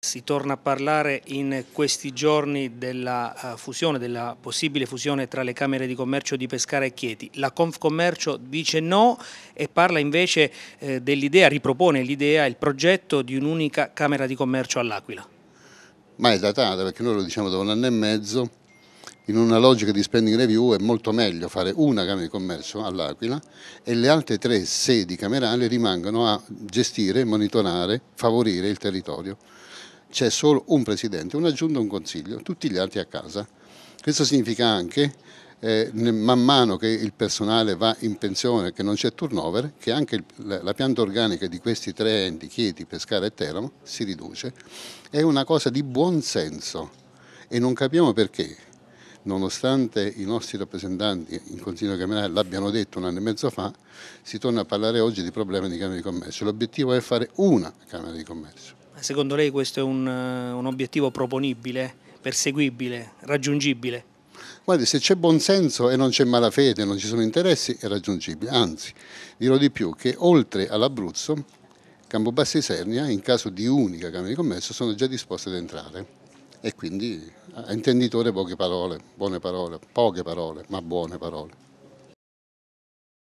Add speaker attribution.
Speaker 1: Si torna a parlare in questi giorni della eh, fusione, della possibile fusione tra le Camere di Commercio di Pescara e Chieti. La Confcommercio dice no e parla invece eh, dell'idea, ripropone l'idea, il progetto di un'unica Camera di Commercio all'Aquila.
Speaker 2: Ma è datata perché noi lo diciamo da un anno e mezzo, in una logica di spending review è molto meglio fare una Camera di Commercio all'Aquila e le altre tre sedi camerali rimangono a gestire, monitorare, favorire il territorio c'è solo un presidente, una giunta, un consiglio, tutti gli altri a casa. Questo significa anche, eh, man mano che il personale va in pensione, che non c'è turnover, che anche il, la, la, pianta organica di questi tre enti, Chieti, Pescara e Teramo, si riduce. È una cosa di buon senso e non capiamo perché, nonostante i nostri rappresentanti in Consiglio Camerale l'abbiano detto un anno e mezzo fa, si torna a parlare oggi di problemi di Camera di Commercio. L'obiettivo è fare una Camera di Commercio.
Speaker 1: Secondo lei questo è un, un obiettivo proponibile, perseguibile, raggiungibile? Guardi, se
Speaker 2: c'è buonsenso e non c'è malafede, non ci sono interessi, è raggiungibile. Anzi, dirò di più che oltre all'Abruzzo, Campobasso e Sernia, in caso di unica Camera di Commercio, sono già disposte ad entrare. E quindi a intenditore poche parole, buone parole, poche parole, ma buone parole.